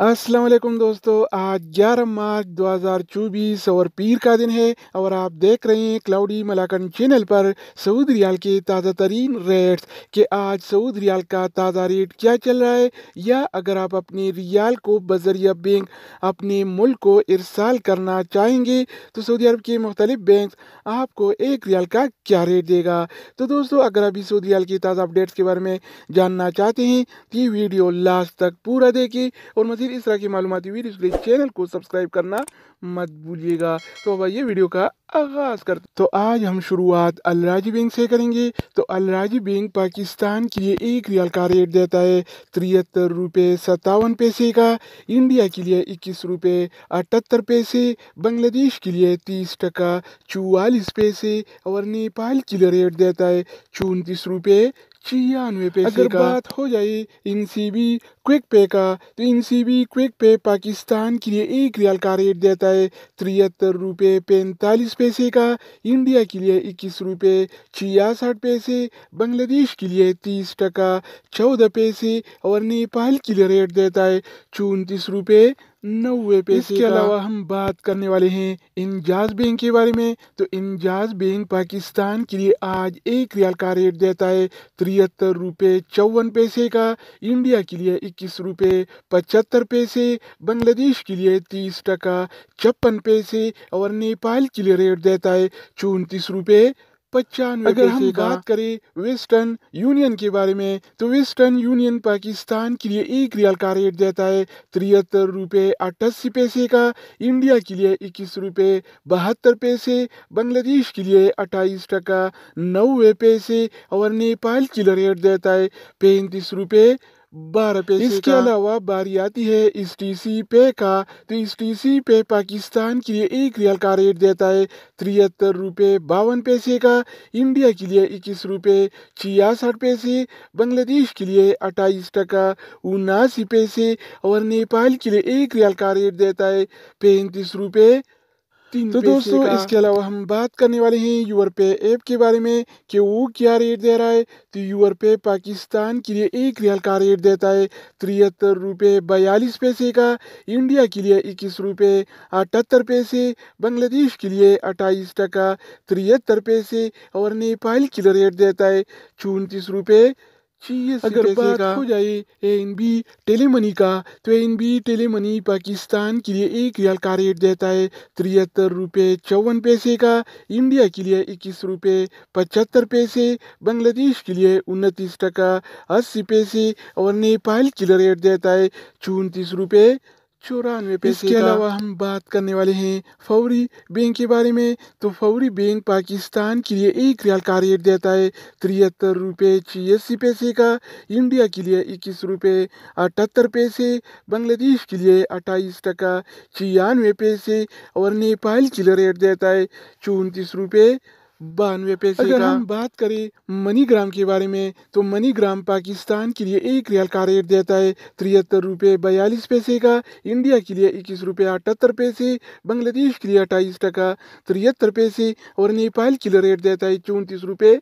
अस्सलाम वालेकुम दोस्तों आज ग्यारह मार्च दो हज़ार चौबीस और पीर का दिन है और आप देख रहे हैं क्लाउडी मलाकन चैनल पर सऊद रियाल के ताज़ा तरीन रेट्स कि आज सऊद रियाल का ताज़ा रेट क्या चल रहा है या अगर आप अपने रियाल को बजरिया बैंक अपने मुल्क को इरसाल करना चाहेंगे तो सऊदी अरब के मुख्तलिफ बैंक आपको एक रियाल का क्या रेट देगा तो दोस्तों अगर अभी सऊदी रियाल की ताज़ा अपडेट्स के बारे में जानना चाहते हैं तो ये वीडियो लास्ट तक पूरा देखें और मजीद इस तरह की मालूमती वीडियोज़ के लिए चैनल को सब्सक्राइब करना मत भूलिएगा तो अब ये वीडियो का आगाज़ कर तो आज हम शुरुआत अलराजी बैंक से करेंगे तो अलराजी बैंक पाकिस्तान के लिए एक रियाल का रेट देता है तिहत्तर रुपये सत्तावन पैसे का इंडिया के लिए इक्कीस रुपये अठहत्तर पैसे बांग्लादेश के लिए तीस टका चौवालीस पैसे और नेपाल के लिए रेट देता है चौंतीस रुपये छियानवे पैसे अगर का। बात हो जाए इन सी बी क्विक पे का तो इन सी बी क्विक पे पाकिस्तान के लिए एक रियाल का रेट देता है तिहत्तर रुपये पैंतालीस पैसे का इंडिया के लिए इक्कीस रुपये छियासठ पैसे बांग्लादेश के लिए तीस टका चौदह पैसे और नेपाल के लिए रेट देता है चौंतीस रुपये नौवे पे इसके अलावा हम बात करने वाले हैं इंजाज बैंक के बारे में तो इंजाज बैंक पाकिस्तान के लिए आज एक रियाल का रेट देता है तिहत्तर रुपये चौवन पैसे का इंडिया के लिए इक्कीस रुपये पचहत्तर पैसे बांग्लादेश के लिए तीस टका छप्पन पैसे और नेपाल के लिए रेट देता है चौंतीस रुपये पचानवे अगर हम बात करें वेस्टर्न यूनियन के बारे में तो वेस्टर्न यूनियन पाकिस्तान के लिए एक रियल का रेट देता है तिहत्तर रुपये अट्ठासी पैसे का इंडिया के लिए इक्कीस रुपये बहत्तर पैसे बांग्लादेश के लिए अट्ठाईस टका नब्बे पैसे और नेपाल के लिए रेट देता है पैंतीस रुपये बारह पैसे इसके अलावा बारी आती है इस टी सी पे का तो इस टी सी पे पाकिस्तान के लिए एक रियल का रेट देता है तिहत्तर रुपये बावन पैसे का इंडिया के लिए इक्कीस रुपये छियासठ पैसे बांग्लादेश के लिए अट्ठाईस टका उन्नासी पैसे और नेपाल के लिए एक रियल का रेट देता है पैंतीस रुपये तो दोस्तों इसके अलावा हम बात करने वाले हैं यूर पे ऐप के बारे में कि वो क्या रेट दे रहा है तो यूर पे पाकिस्तान के लिए एक रियल का रेट देता है तिहत्तर रुपये बयालीस पैसे का इंडिया के लिए इक्कीस रुपये अठहत्तर पैसे बांग्लादेश के लिए अट्ठाईस टका तिहत्तर पैसे और नेपाल के लिए रेट देता है चौंतीस रुपये अगर बात हो जाए A N B tele money का तो N B tele money Pakistan के लिए एक रियल का रेट देता है तिहत्तर रुपये चौवन पैसे का इंडिया के लिए इक्कीस रुपये पचहत्तर पैसे बांग्लादेश के लिए उनतीस टका अस्सी पैसे और नेपाल के लिए रेट देता है चौंतीस रुपये चौरानवे पैसे इसके अलावा हम बात करने वाले हैं फौरी बैंक के बारे में तो फौरी बैंक पाकिस्तान के लिए एक रियाल का रेट देता है तिहत्तर रुपये छियासी पैसे का इंडिया के लिए इक्कीस रुपये अठहत्तर पैसे बांग्लादेश के लिए अट्ठाईस टका छियानवे पैसे और नेपाल के लिए रेट देता है चौंतीस रुपये बानवे पैसे अगर हम बात करें मनीग्राम के बारे में तो मनीग्राम पाकिस्तान के लिए एक रियल का रेट देता है तिहत्तर रुपये बयालीस पैसे का इंडिया के लिए इक्कीस रुपये अठहत्तर पैसे बांग्लादेश के लिए अट्ठाईस टका तिहत्तर पैसे और नेपाल के लिए रेट देता है चौंतीस रुपये